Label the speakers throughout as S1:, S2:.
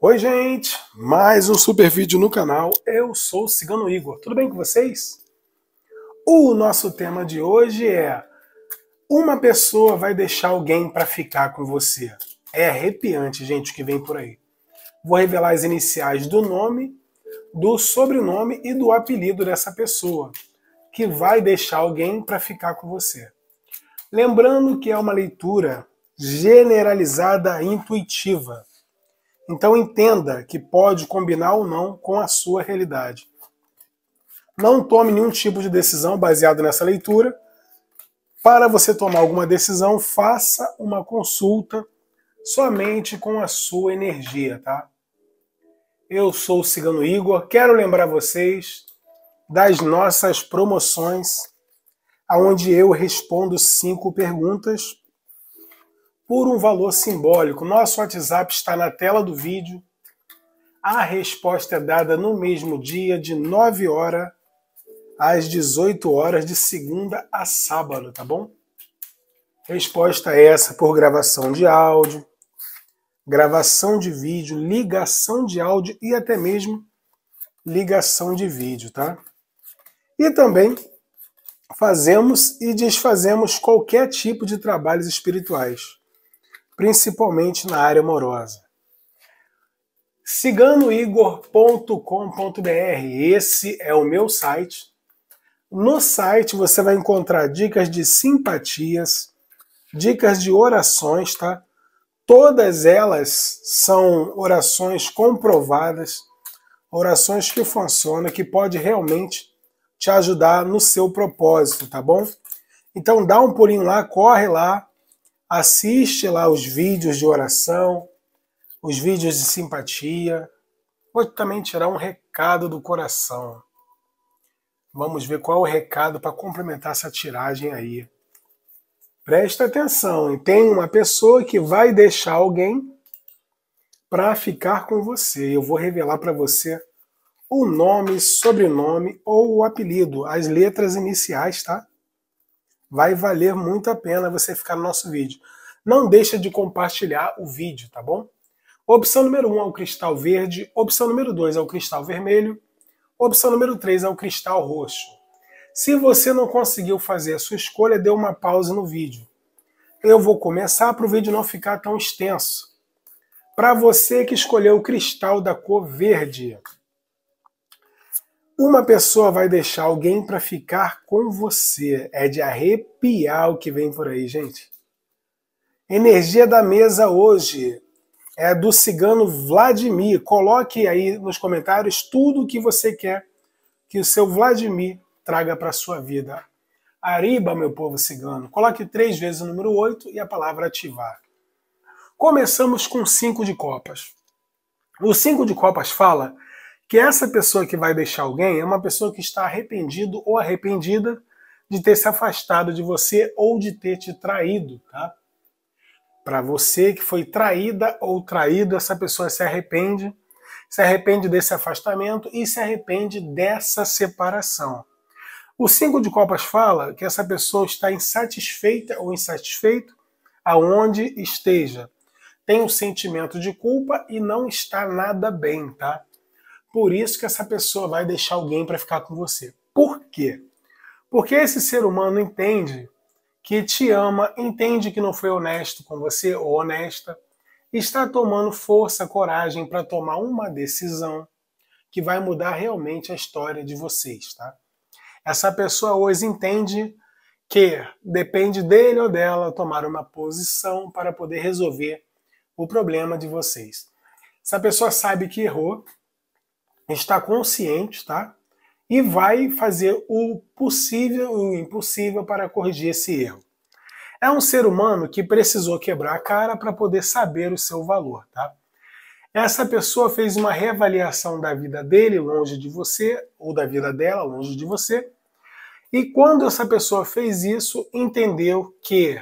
S1: Oi, gente! Mais um super vídeo no canal. Eu sou o Cigano Igor. Tudo bem com vocês? O nosso tema de hoje é Uma pessoa vai deixar alguém para ficar com você. É arrepiante, gente, o que vem por aí. Vou revelar as iniciais do nome, do sobrenome e do apelido dessa pessoa que vai deixar alguém para ficar com você. Lembrando que é uma leitura generalizada intuitiva então entenda que pode combinar ou não com a sua realidade. Não tome nenhum tipo de decisão baseado nessa leitura. Para você tomar alguma decisão, faça uma consulta somente com a sua energia, tá? Eu sou o Cigano Igor, quero lembrar vocês das nossas promoções, aonde eu respondo cinco perguntas por um valor simbólico. Nosso WhatsApp está na tela do vídeo. A resposta é dada no mesmo dia, de 9 horas às 18 horas, de segunda a sábado, tá bom? Resposta é essa por gravação de áudio, gravação de vídeo, ligação de áudio e até mesmo ligação de vídeo, tá? E também fazemos e desfazemos qualquer tipo de trabalhos espirituais principalmente na área amorosa. ciganoigor.com.br, esse é o meu site. No site você vai encontrar dicas de simpatias, dicas de orações, tá? Todas elas são orações comprovadas, orações que funcionam, que pode realmente te ajudar no seu propósito, tá bom? Então dá um pulinho lá, corre lá, assiste lá os vídeos de oração, os vídeos de simpatia. Vou também tirar um recado do coração. Vamos ver qual é o recado para complementar essa tiragem aí. Presta atenção, e tem uma pessoa que vai deixar alguém para ficar com você. Eu vou revelar para você o nome, sobrenome ou o apelido, as letras iniciais, tá? vai valer muito a pena você ficar no nosso vídeo. Não deixa de compartilhar o vídeo, tá bom? Opção número 1 um é o cristal verde, opção número 2 é o cristal vermelho, opção número 3 é o cristal roxo. Se você não conseguiu fazer a sua escolha, dê uma pausa no vídeo. Eu vou começar para o vídeo não ficar tão extenso. Para você que escolheu o cristal da cor verde, uma pessoa vai deixar alguém para ficar com você. É de arrepiar o que vem por aí, gente. Energia da mesa hoje é do cigano Vladimir. Coloque aí nos comentários tudo o que você quer que o seu Vladimir traga para sua vida. Ariba, meu povo cigano. Coloque três vezes o número 8 e a palavra ativar. Começamos com cinco de copas. O cinco de copas fala que essa pessoa que vai deixar alguém é uma pessoa que está arrependido ou arrependida de ter se afastado de você ou de ter te traído, tá? Para você que foi traída ou traído, essa pessoa se arrepende, se arrepende desse afastamento e se arrepende dessa separação. O cinco de copas fala que essa pessoa está insatisfeita ou insatisfeito aonde esteja. Tem um sentimento de culpa e não está nada bem, tá? Por isso que essa pessoa vai deixar alguém para ficar com você. Por quê? Porque esse ser humano entende que te ama, entende que não foi honesto com você ou honesta, está tomando força, coragem para tomar uma decisão que vai mudar realmente a história de vocês, tá? Essa pessoa hoje entende que depende dele ou dela tomar uma posição para poder resolver o problema de vocês. Essa pessoa sabe que errou, está consciente, tá? E vai fazer o possível e o impossível para corrigir esse erro. É um ser humano que precisou quebrar a cara para poder saber o seu valor, tá? Essa pessoa fez uma reavaliação da vida dele longe de você, ou da vida dela longe de você, e quando essa pessoa fez isso, entendeu que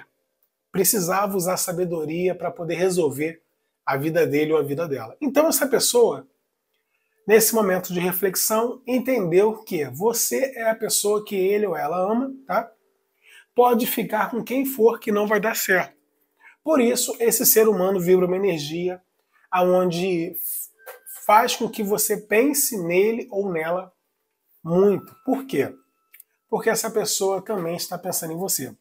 S1: precisava usar sabedoria para poder resolver a vida dele ou a vida dela. Então essa pessoa nesse momento de reflexão, entendeu que você é a pessoa que ele ou ela ama, tá? Pode ficar com quem for que não vai dar certo. Por isso, esse ser humano vibra uma energia aonde faz com que você pense nele ou nela muito. Por quê? Porque essa pessoa também está pensando em você.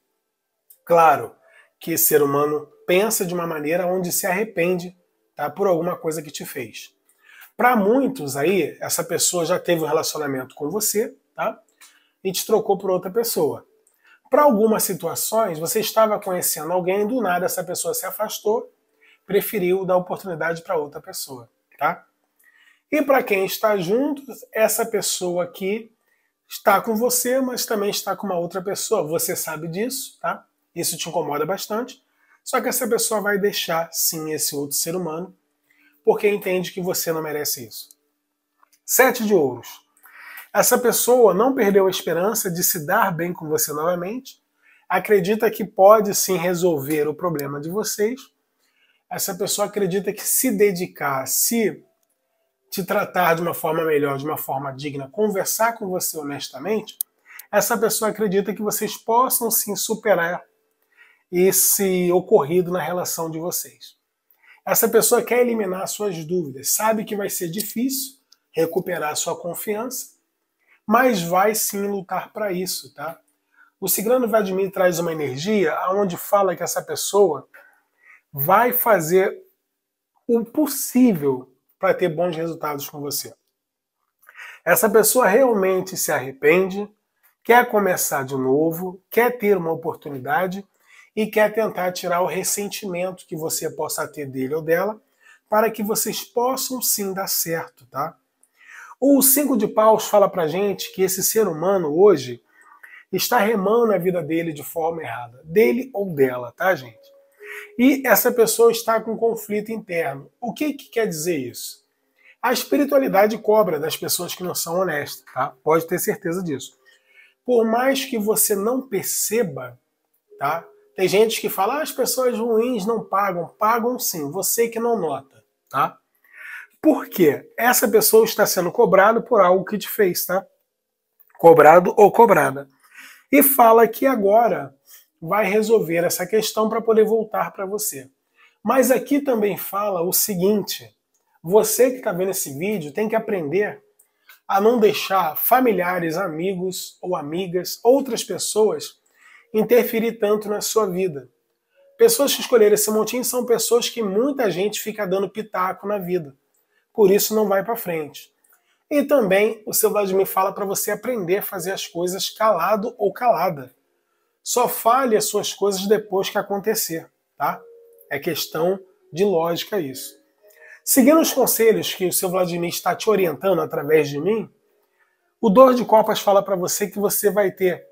S1: Claro que ser humano pensa de uma maneira onde se arrepende tá, por alguma coisa que te fez. Para muitos aí, essa pessoa já teve um relacionamento com você, tá? E te trocou por outra pessoa. Para algumas situações, você estava conhecendo alguém e do nada essa pessoa se afastou, preferiu dar oportunidade para outra pessoa, tá? E para quem está junto, essa pessoa aqui está com você, mas também está com uma outra pessoa. Você sabe disso, tá? Isso te incomoda bastante. Só que essa pessoa vai deixar sim esse outro ser humano porque entende que você não merece isso. Sete de ouros. Essa pessoa não perdeu a esperança de se dar bem com você novamente, acredita que pode sim resolver o problema de vocês. Essa pessoa acredita que se dedicar, se te tratar de uma forma melhor, de uma forma digna, conversar com você honestamente, essa pessoa acredita que vocês possam sim superar esse ocorrido na relação de vocês. Essa pessoa quer eliminar suas dúvidas, sabe que vai ser difícil recuperar sua confiança, mas vai sim lutar para isso, tá? O Cigrano Vladimir traz uma energia aonde fala que essa pessoa vai fazer o possível para ter bons resultados com você. Essa pessoa realmente se arrepende, quer começar de novo, quer ter uma oportunidade e quer tentar tirar o ressentimento que você possa ter dele ou dela, para que vocês possam sim dar certo, tá? O cinco de paus fala pra gente que esse ser humano hoje está remando a vida dele de forma errada, dele ou dela, tá, gente? E essa pessoa está com um conflito interno. O que, que quer dizer isso? A espiritualidade cobra das pessoas que não são honestas, tá? Pode ter certeza disso. Por mais que você não perceba, tá? Tem gente que fala, ah, as pessoas ruins não pagam. Pagam sim, você que não nota, tá? Por quê? Essa pessoa está sendo cobrada por algo que te fez, tá? Cobrado ou cobrada. E fala que agora vai resolver essa questão para poder voltar para você. Mas aqui também fala o seguinte: você que está vendo esse vídeo tem que aprender a não deixar familiares, amigos ou amigas, outras pessoas interferir tanto na sua vida. Pessoas que escolheram esse montinho são pessoas que muita gente fica dando pitaco na vida. Por isso não vai para frente. E também o seu Vladimir fala para você aprender a fazer as coisas calado ou calada. Só fale as suas coisas depois que acontecer, tá? É questão de lógica isso. Seguindo os conselhos que o seu Vladimir está te orientando através de mim, o Dor de Copas fala para você que você vai ter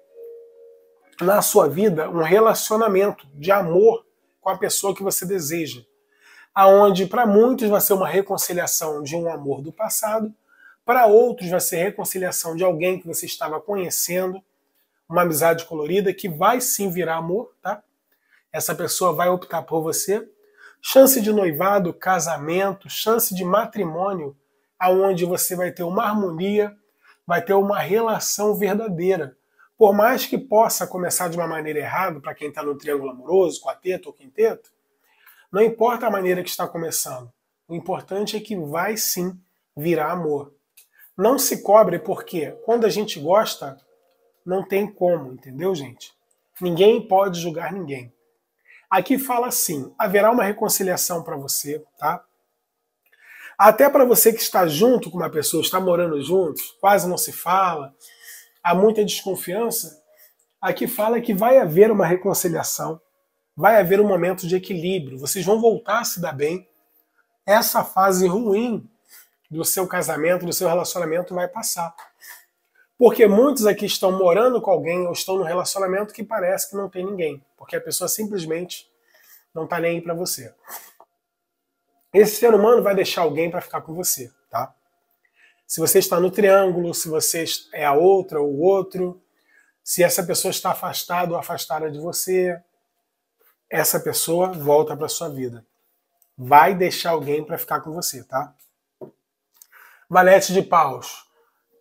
S1: na sua vida um relacionamento de amor com a pessoa que você deseja, aonde para muitos vai ser uma reconciliação de um amor do passado, para outros vai ser reconciliação de alguém que você estava conhecendo, uma amizade colorida que vai sim virar amor, tá? Essa pessoa vai optar por você. Chance de noivado, casamento, chance de matrimônio, aonde você vai ter uma harmonia, vai ter uma relação verdadeira por mais que possa começar de uma maneira errada para quem está no triângulo amoroso, quarteto ou quinteto, não importa a maneira que está começando. O importante é que vai sim virar amor. Não se cobre porque quando a gente gosta, não tem como, entendeu, gente? Ninguém pode julgar ninguém. Aqui fala assim: haverá uma reconciliação para você, tá? Até para você que está junto com uma pessoa, está morando juntos, quase não se fala, há muita desconfiança, aqui fala que vai haver uma reconciliação, vai haver um momento de equilíbrio, vocês vão voltar a se dar bem. Essa fase ruim do seu casamento, do seu relacionamento vai passar. Porque muitos aqui estão morando com alguém ou estão num relacionamento que parece que não tem ninguém, porque a pessoa simplesmente não está nem aí para você. Esse ser humano vai deixar alguém para ficar com você, tá? se você está no triângulo, se você é a outra ou o outro, se essa pessoa está afastada ou afastada de você, essa pessoa volta para sua vida. Vai deixar alguém para ficar com você, tá? Valete de Paus.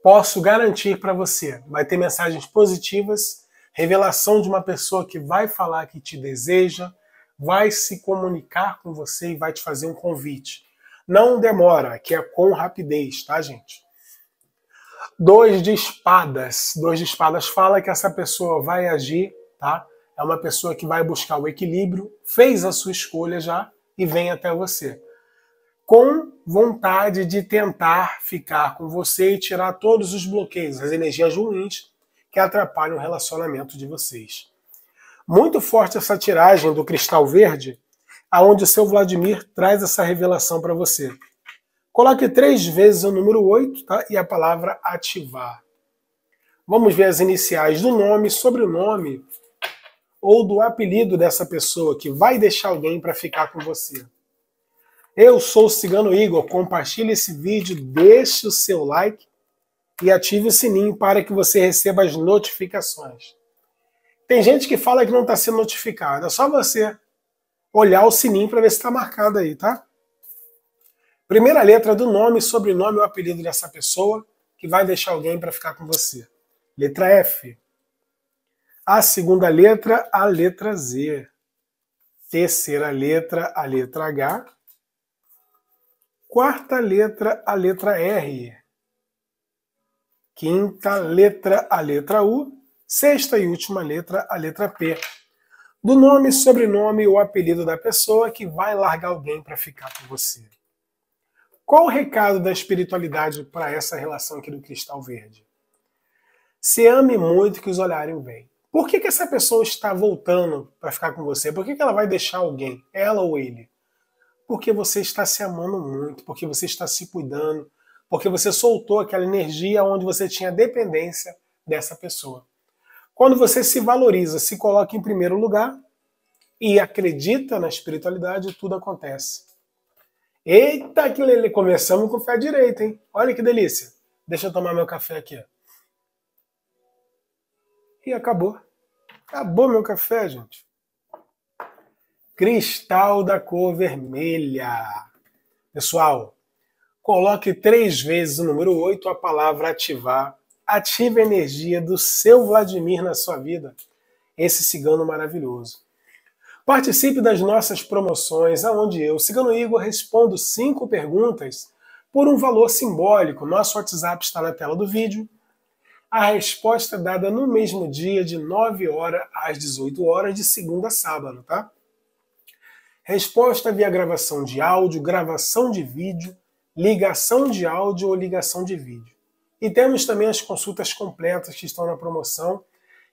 S1: Posso garantir para você, vai ter mensagens positivas, revelação de uma pessoa que vai falar que te deseja, vai se comunicar com você e vai te fazer um convite. Não demora, que é com rapidez, tá, gente? Dois de espadas. Dois de espadas fala que essa pessoa vai agir, tá? É uma pessoa que vai buscar o equilíbrio, fez a sua escolha já e vem até você. Com vontade de tentar ficar com você e tirar todos os bloqueios, as energias ruins que atrapalham o relacionamento de vocês. Muito forte essa tiragem do cristal verde, aonde o seu Vladimir traz essa revelação para você. Coloque três vezes o número 8 tá? e a palavra ativar. Vamos ver as iniciais do nome, sobrenome ou do apelido dessa pessoa que vai deixar alguém para ficar com você. Eu sou o Cigano Igor, compartilhe esse vídeo, deixe o seu like e ative o sininho para que você receba as notificações. Tem gente que fala que não está sendo notificado, é só você olhar o sininho para ver se está marcado aí, tá? Primeira letra do nome, sobrenome ou apelido dessa pessoa que vai deixar alguém para ficar com você. Letra F. A segunda letra, a letra Z. Terceira letra, a letra H. Quarta letra, a letra R. Quinta letra, a letra U. Sexta e última letra, a letra P. Do nome, sobrenome ou apelido da pessoa que vai largar alguém para ficar com você. Qual o recado da espiritualidade para essa relação aqui do cristal verde? Se ame muito que os olharem bem. Por que, que essa pessoa está voltando para ficar com você? Por que, que ela vai deixar alguém, ela ou ele? Porque você está se amando muito, porque você está se cuidando, porque você soltou aquela energia onde você tinha dependência dessa pessoa. Quando você se valoriza, se coloca em primeiro lugar e acredita na espiritualidade, tudo acontece. Eita, que lele, começamos com o pé direito, hein? Olha que delícia. Deixa eu tomar meu café aqui. E acabou. Acabou meu café, gente. Cristal da cor vermelha. Pessoal, coloque três vezes o número 8, a palavra ativar. Ative a energia do seu Vladimir na sua vida. Esse cigano maravilhoso. Participe das nossas promoções, aonde eu, Cigano Igor, respondo cinco perguntas por um valor simbólico. Nosso WhatsApp está na tela do vídeo. A resposta é dada no mesmo dia, de 9 horas às 18 horas, de segunda a sábado, tá? Resposta via gravação de áudio, gravação de vídeo, ligação de áudio ou ligação de vídeo. E temos também as consultas completas que estão na promoção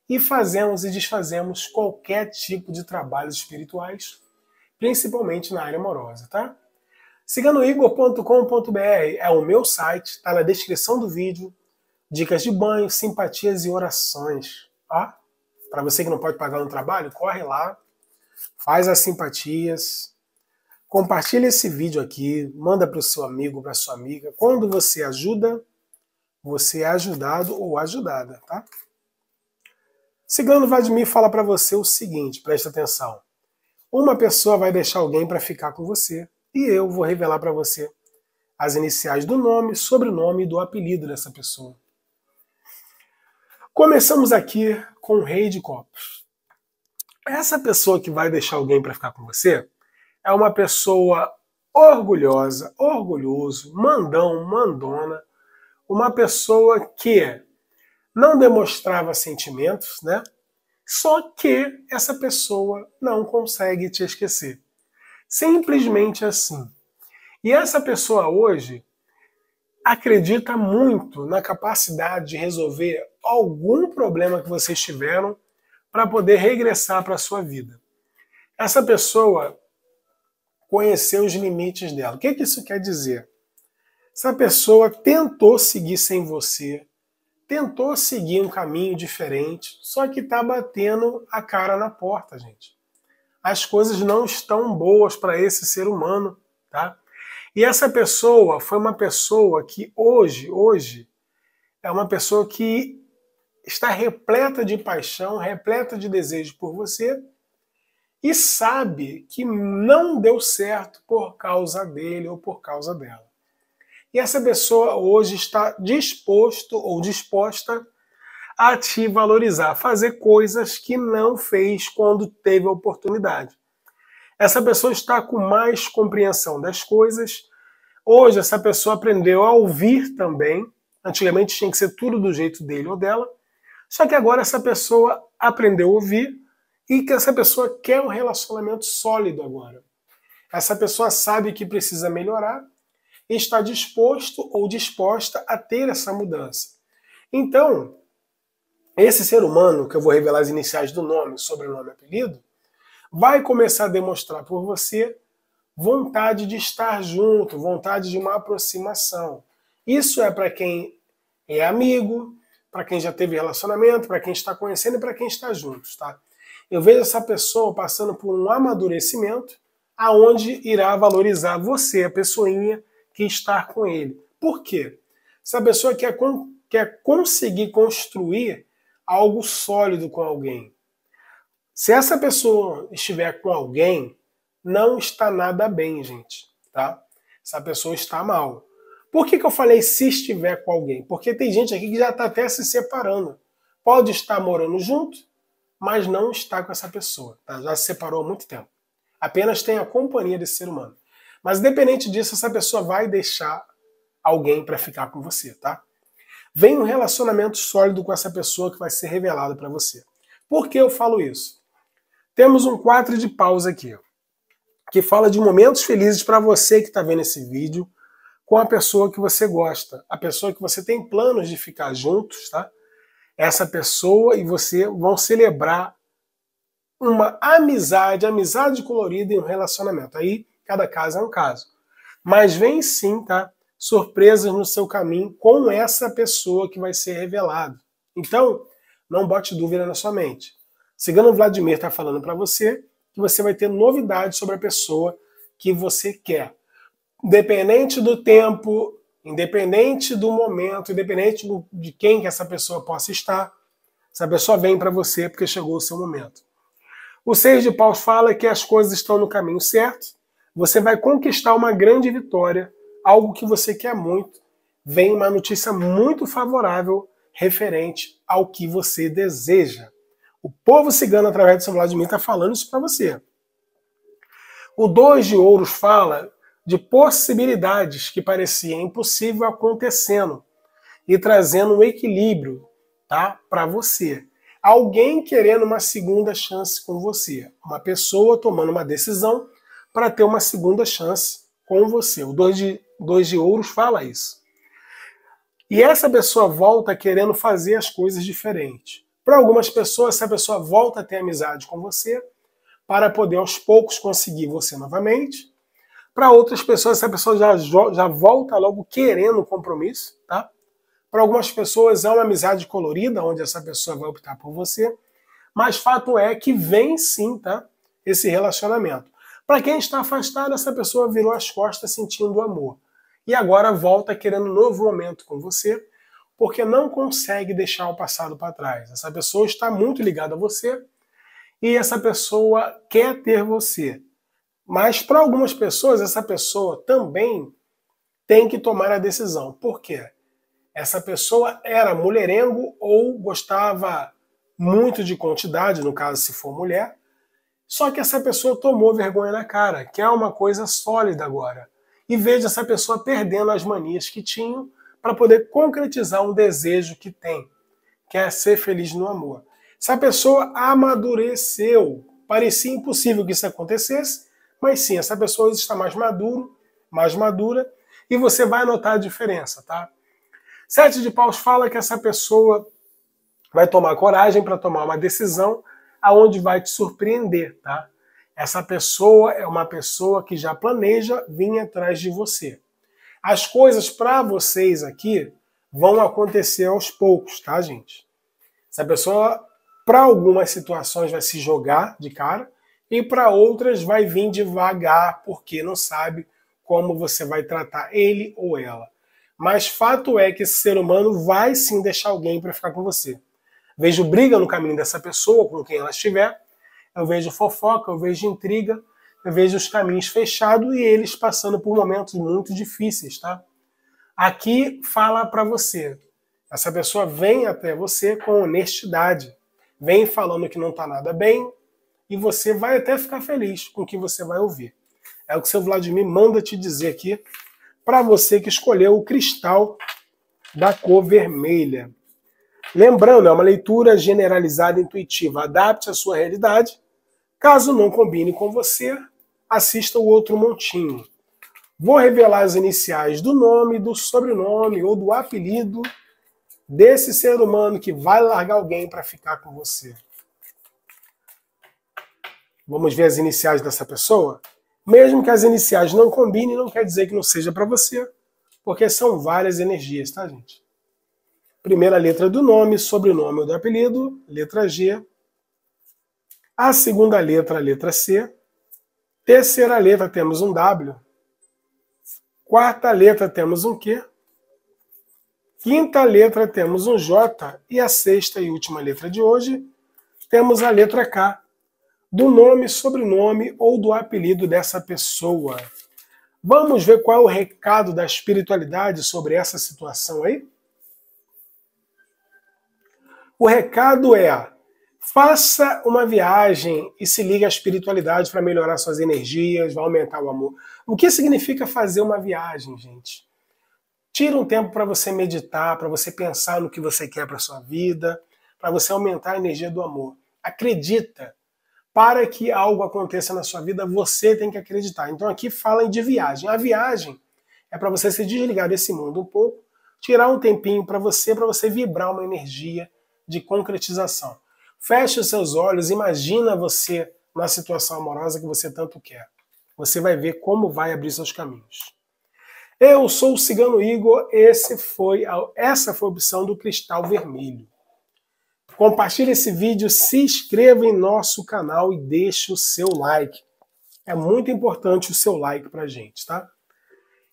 S1: e fazemos e desfazemos qualquer tipo de trabalhos espirituais, principalmente na área amorosa, tá? Siga é o meu site, está na descrição do vídeo. Dicas de banho, simpatias e orações. Tá? Para você que não pode pagar no trabalho, corre lá, faz as simpatias, compartilha esse vídeo aqui, manda para o seu amigo, para sua amiga. Quando você ajuda, você é ajudado ou ajudada, tá? Cigano Vladimir fala para você o seguinte, presta atenção. Uma pessoa vai deixar alguém para ficar com você e eu vou revelar para você as iniciais do nome, sobrenome e do apelido dessa pessoa. Começamos aqui com o Rei de Copos. Essa pessoa que vai deixar alguém para ficar com você é uma pessoa orgulhosa, orgulhoso, mandão, mandona, uma pessoa que não demonstrava sentimentos, né? Só que essa pessoa não consegue te esquecer. Simplesmente assim. E essa pessoa hoje acredita muito na capacidade de resolver algum problema que vocês tiveram para poder regressar para a sua vida. Essa pessoa conheceu os limites dela. O que, que isso quer dizer? Essa pessoa tentou seguir sem você, tentou seguir um caminho diferente, só que está batendo a cara na porta, gente. As coisas não estão boas para esse ser humano, tá? E essa pessoa foi uma pessoa que hoje, hoje, é uma pessoa que está repleta de paixão, repleta de desejo por você e sabe que não deu certo por causa dele ou por causa dela e essa pessoa hoje está disposto ou disposta a te valorizar, fazer coisas que não fez quando teve a oportunidade. Essa pessoa está com mais compreensão das coisas. Hoje essa pessoa aprendeu a ouvir também. Antigamente tinha que ser tudo do jeito dele ou dela. Só que agora essa pessoa aprendeu a ouvir e que essa pessoa quer um relacionamento sólido agora. Essa pessoa sabe que precisa melhorar está disposto ou disposta a ter essa mudança. Então, esse ser humano, que eu vou revelar as iniciais do nome, sobrenome e apelido, vai começar a demonstrar por você vontade de estar junto, vontade de uma aproximação. Isso é para quem é amigo, para quem já teve relacionamento, para quem está conhecendo e para quem está juntos, tá? Eu vejo essa pessoa passando por um amadurecimento aonde irá valorizar você, a pessoinha, que estar com ele. Por quê? Se a pessoa quer, quer conseguir construir algo sólido com alguém, se essa pessoa estiver com alguém, não está nada bem, gente, tá? Essa pessoa está mal. Por que, que eu falei se estiver com alguém? Porque tem gente aqui que já está até se separando. Pode estar morando junto, mas não está com essa pessoa. Tá? Já se separou há muito tempo. Apenas tem a companhia desse ser humano. Mas independente disso, essa pessoa vai deixar alguém para ficar com você, tá? Vem um relacionamento sólido com essa pessoa que vai ser revelado para você. Por que eu falo isso? Temos um quadro de paus aqui, que fala de momentos felizes para você que está vendo esse vídeo, com a pessoa que você gosta, a pessoa que você tem planos de ficar juntos, tá? Essa pessoa e você vão celebrar uma amizade, amizade colorida em um relacionamento. Aí Cada caso é um caso. Mas vem sim, tá? Surpresas no seu caminho com essa pessoa que vai ser revelado. Então, não bote dúvida na sua mente. Cigano Vladimir está falando para você que você vai ter novidades sobre a pessoa que você quer. Independente do tempo, independente do momento, independente de quem que essa pessoa possa estar, essa pessoa vem para você porque chegou o seu momento. O Seis de Paus fala que as coisas estão no caminho certo, você vai conquistar uma grande vitória, algo que você quer muito. Vem uma notícia muito favorável referente ao que você deseja. O povo cigano, através do seu de mim, está falando isso para você. O 2 de Ouros fala de possibilidades que parecia impossível acontecendo e trazendo um equilíbrio tá, para você. Alguém querendo uma segunda chance com você, uma pessoa tomando uma decisão para ter uma segunda chance com você. O dois de, dois de ouros fala isso. E essa pessoa volta querendo fazer as coisas diferentes. Para algumas pessoas, essa pessoa volta a ter amizade com você para poder aos poucos conseguir você novamente. Para outras pessoas, essa pessoa já, já volta logo querendo compromisso, tá? Para algumas pessoas é uma amizade colorida, onde essa pessoa vai optar por você. Mas fato é que vem sim, tá? Esse relacionamento. Para quem está afastado, essa pessoa virou as costas sentindo amor. E agora volta querendo um novo momento com você, porque não consegue deixar o passado para trás. Essa pessoa está muito ligada a você e essa pessoa quer ter você. Mas para algumas pessoas, essa pessoa também tem que tomar a decisão. Por quê? Essa pessoa era mulherengo ou gostava muito de quantidade, no caso se for mulher, só que essa pessoa tomou vergonha na cara, que é uma coisa sólida agora. E veja essa pessoa perdendo as manias que tinham para poder concretizar um desejo que tem, que é ser feliz no amor. Essa pessoa amadureceu, parecia impossível que isso acontecesse, mas sim, essa pessoa está mais maduro, mais madura, e você vai notar a diferença, tá? Sete de Paus fala que essa pessoa vai tomar coragem para tomar uma decisão aonde vai te surpreender, tá? Essa pessoa é uma pessoa que já planeja vir atrás de você. As coisas para vocês aqui vão acontecer aos poucos, tá, gente? Essa pessoa, para algumas situações, vai se jogar de cara e para outras vai vir devagar, porque não sabe como você vai tratar ele ou ela. Mas fato é que esse ser humano vai sim deixar alguém para ficar com você. Vejo briga no caminho dessa pessoa, com quem ela estiver, eu vejo fofoca, eu vejo intriga, eu vejo os caminhos fechados e eles passando por momentos muito difíceis, tá? Aqui fala para você. Essa pessoa vem até você com honestidade, vem falando que não tá nada bem e você vai até ficar feliz com o que você vai ouvir. É o que seu Vladimir manda te dizer aqui para você que escolheu o cristal da cor vermelha. Lembrando, é uma leitura generalizada intuitiva. Adapte à sua realidade. Caso não combine com você, assista o outro montinho. Vou revelar as iniciais do nome, do sobrenome ou do apelido desse ser humano que vai largar alguém para ficar com você. Vamos ver as iniciais dessa pessoa? Mesmo que as iniciais não combinem, não quer dizer que não seja para você, porque são várias energias, tá, gente? Primeira letra do nome, sobrenome ou do apelido, letra G. A segunda letra, letra C. Terceira letra, temos um W. Quarta letra, temos um Q. Quinta letra, temos um J. E a sexta e última letra de hoje, temos a letra K. Do nome, sobrenome ou do apelido dessa pessoa. Vamos ver qual é o recado da espiritualidade sobre essa situação aí? O recado é: faça uma viagem e se ligue à espiritualidade para melhorar suas energias, vai aumentar o amor. O que significa fazer uma viagem, gente? Tira um tempo para você meditar, para você pensar no que você quer para sua vida, para você aumentar a energia do amor. Acredita. Para que algo aconteça na sua vida, você tem que acreditar. Então aqui falam de viagem. A viagem é para você se desligar desse mundo um pouco, tirar um tempinho para você, para você vibrar uma energia de concretização. Feche os seus olhos, imagina você na situação amorosa que você tanto quer. Você vai ver como vai abrir seus caminhos. Eu sou o Cigano Igor, esse foi a, essa foi a opção do Cristal Vermelho. Compartilhe esse vídeo, se inscreva em nosso canal e deixe o seu like. É muito importante o seu like pra gente, tá?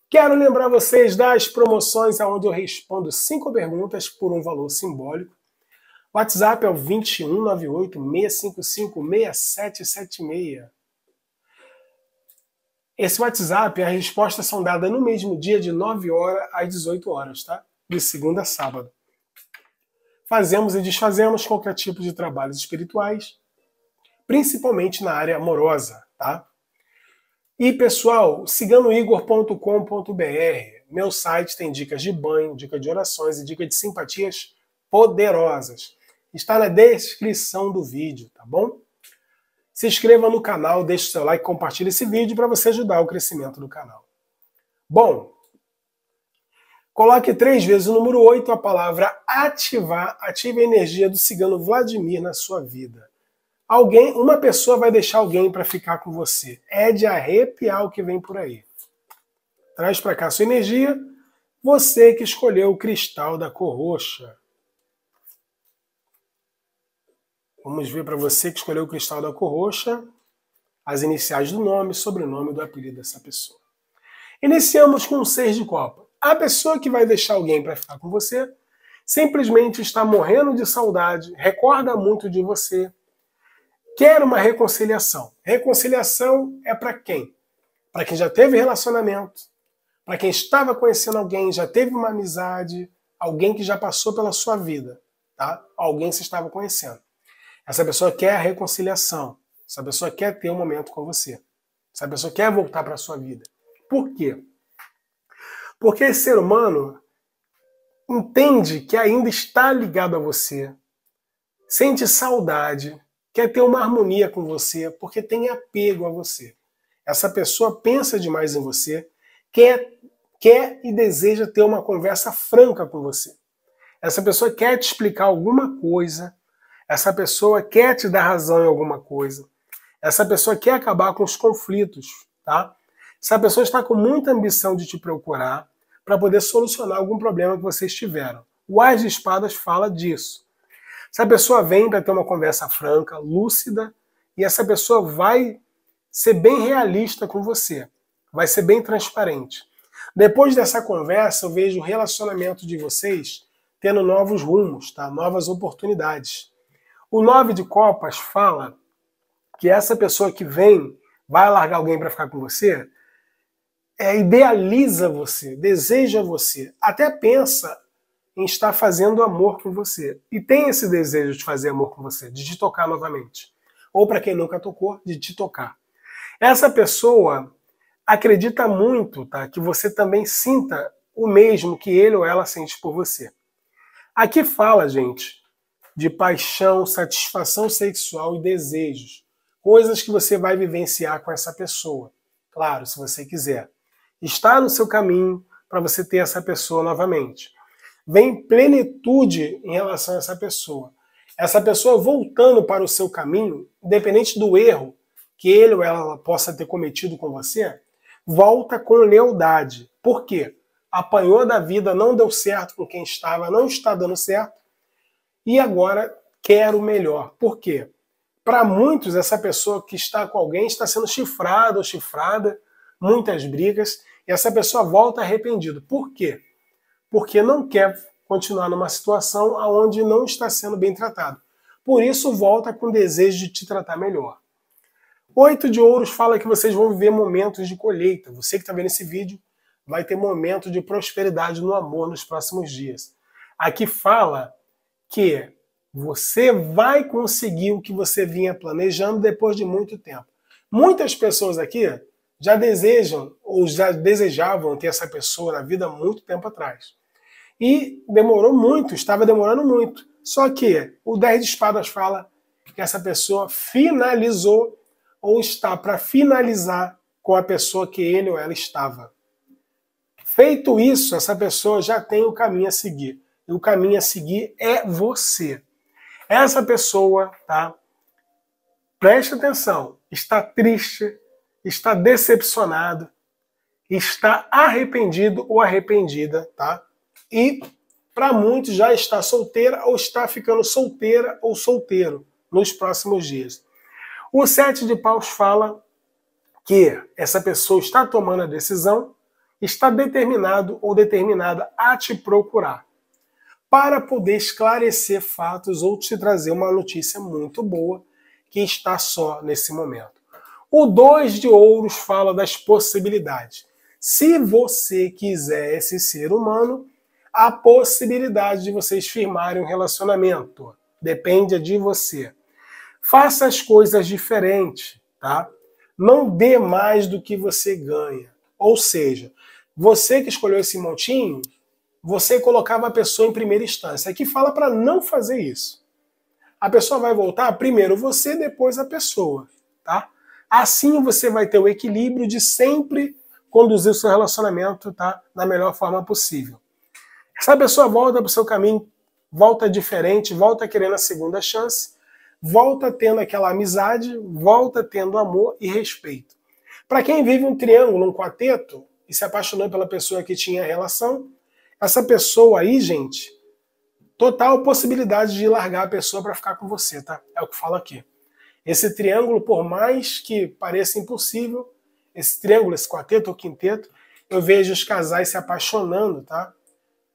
S1: Quero lembrar vocês das promoções onde eu respondo cinco perguntas por um valor simbólico WhatsApp é o 2198 655 6776. Esse WhatsApp, as respostas são dadas no mesmo dia, de 9 horas às 18 horas, tá? De segunda a sábado. Fazemos e desfazemos qualquer tipo de trabalhos espirituais, principalmente na área amorosa, tá? E pessoal, ciganoigor.com.br. Meu site tem dicas de banho, dica de orações e dica de simpatias poderosas está na descrição do vídeo, tá bom? Se inscreva no canal, deixe seu like, compartilhe esse vídeo para você ajudar o crescimento do canal. Bom, coloque três vezes o número 8, a palavra ativar, ative a energia do cigano Vladimir na sua vida. Alguém, uma pessoa vai deixar alguém para ficar com você. É de arrepiar o que vem por aí. Traz para cá sua energia, você que escolheu o cristal da cor roxa. Vamos ver para você que escolheu o cristal da cor roxa, as iniciais do nome, sobrenome do apelido dessa pessoa. Iniciamos com o seis de copa. A pessoa que vai deixar alguém para ficar com você simplesmente está morrendo de saudade, recorda muito de você, quer uma reconciliação. Reconciliação é para quem? Para quem já teve relacionamento, para quem estava conhecendo alguém, já teve uma amizade, alguém que já passou pela sua vida, tá? Alguém se estava conhecendo. Essa pessoa quer a reconciliação. Essa pessoa quer ter um momento com você. Essa pessoa quer voltar para a sua vida. Por quê? Porque esse ser humano entende que ainda está ligado a você, sente saudade, quer ter uma harmonia com você, porque tem apego a você. Essa pessoa pensa demais em você, quer, quer e deseja ter uma conversa franca com você. Essa pessoa quer te explicar alguma coisa, essa pessoa quer te dar razão em alguma coisa. Essa pessoa quer acabar com os conflitos, tá? Essa pessoa está com muita ambição de te procurar para poder solucionar algum problema que vocês tiveram. O As de Espadas fala disso. Essa pessoa vem para ter uma conversa franca, lúcida, e essa pessoa vai ser bem realista com você, vai ser bem transparente. Depois dessa conversa, eu vejo o relacionamento de vocês tendo novos rumos, tá? novas oportunidades. O nove de copas fala que essa pessoa que vem vai largar alguém para ficar com você, é, idealiza você, deseja você, até pensa em estar fazendo amor com você. E tem esse desejo de fazer amor com você, de te tocar novamente. Ou para quem nunca tocou, de te tocar. Essa pessoa acredita muito tá, que você também sinta o mesmo que ele ou ela sente por você. Aqui fala, gente, de paixão, satisfação sexual e desejos. Coisas que você vai vivenciar com essa pessoa. Claro, se você quiser. Está no seu caminho para você ter essa pessoa novamente. Vem plenitude em relação a essa pessoa. Essa pessoa voltando para o seu caminho, independente do erro que ele ou ela possa ter cometido com você, volta com lealdade. Por quê? Apanhou da vida, não deu certo com quem estava, não está dando certo e agora quero melhor. Por quê? Para muitos, essa pessoa que está com alguém está sendo chifrada ou chifrada, muitas brigas, e essa pessoa volta arrependido. Por quê? Porque não quer continuar numa situação onde não está sendo bem tratado. Por isso, volta com desejo de te tratar melhor. Oito de Ouros fala que vocês vão viver momentos de colheita. Você que está vendo esse vídeo vai ter momento de prosperidade no amor nos próximos dias. Aqui fala que você vai conseguir o que você vinha planejando depois de muito tempo. Muitas pessoas aqui já desejam ou já desejavam ter essa pessoa na vida há muito tempo atrás. E demorou muito, estava demorando muito. Só que o 10 de espadas fala que essa pessoa finalizou ou está para finalizar com a pessoa que ele ou ela estava. Feito isso, essa pessoa já tem o caminho a seguir e o caminho a seguir é você. Essa pessoa, tá? Preste atenção, está triste, está decepcionado, está arrependido ou arrependida, tá? E para muitos já está solteira ou está ficando solteira ou solteiro nos próximos dias. O Sete de Paus fala que essa pessoa está tomando a decisão, está determinado ou determinada a te procurar para poder esclarecer fatos ou te trazer uma notícia muito boa que está só nesse momento. O 2 de Ouros fala das possibilidades. Se você quiser esse ser humano, há possibilidade de vocês firmarem um relacionamento. Depende de você. Faça as coisas diferente, tá? Não dê mais do que você ganha. Ou seja, você que escolheu esse montinho, você colocava a pessoa em primeira instância. Aqui fala para não fazer isso. A pessoa vai voltar primeiro você, depois a pessoa, tá? Assim você vai ter o equilíbrio de sempre conduzir o seu relacionamento, tá, na melhor forma possível. Se a pessoa volta para o seu caminho, volta diferente, volta querendo a segunda chance, volta tendo aquela amizade, volta tendo amor e respeito. Para quem vive um triângulo, um quarteto e se apaixonou pela pessoa que tinha relação, essa pessoa aí, gente, total possibilidade de largar a pessoa para ficar com você, tá? É o que eu falo aqui. Esse triângulo, por mais que pareça impossível, esse triângulo, esse quarteto ou quinteto, eu vejo os casais se apaixonando, tá?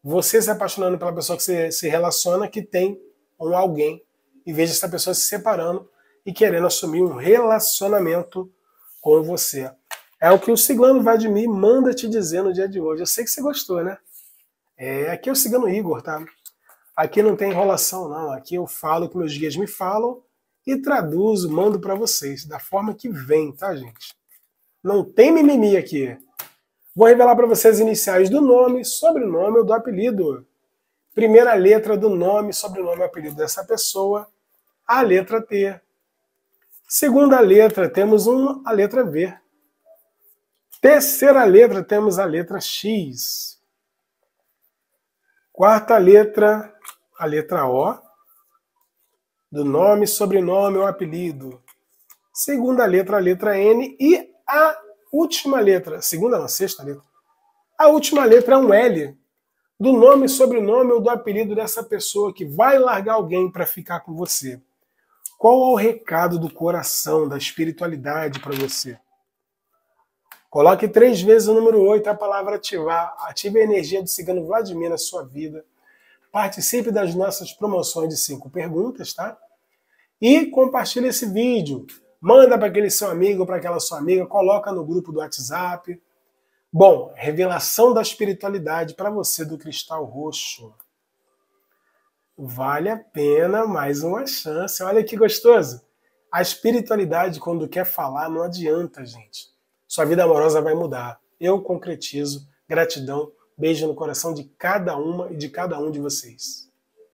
S1: Você se apaixonando pela pessoa que você se relaciona, que tem um alguém, e veja essa pessoa se separando e querendo assumir um relacionamento com você. É o que o Siglano Vladimir manda te dizer no dia de hoje. Eu sei que você gostou, né? É, aqui é o Cigano Igor, tá? Aqui não tem enrolação, não. Aqui eu falo o que meus guias me falam e traduzo, mando para vocês, da forma que vem, tá, gente? Não tem mimimi aqui. Vou revelar para vocês as iniciais do nome, sobrenome ou do apelido. Primeira letra do nome, sobrenome ou apelido dessa pessoa, a letra T. Segunda letra, temos a letra V. Terceira letra, temos a letra X. Quarta letra, a letra O, do nome, sobrenome ou apelido. Segunda letra, a letra N. E a última letra, segunda não, sexta letra. A última letra é um L, do nome, sobrenome ou do apelido dessa pessoa que vai largar alguém para ficar com você. Qual é o recado do coração, da espiritualidade para você? Coloque três vezes o número 8, a palavra ativar. Ative a energia do cigano Vladimir na sua vida. Participe das nossas promoções de cinco perguntas, tá? E compartilhe esse vídeo. Manda para aquele seu amigo, para aquela sua amiga, coloca no grupo do WhatsApp. Bom, revelação da espiritualidade para você do cristal roxo. Vale a pena mais uma chance. Olha que gostoso. A espiritualidade, quando quer falar, não adianta, gente. Sua vida amorosa vai mudar. Eu concretizo. Gratidão. Beijo no coração de cada uma e de cada um de vocês.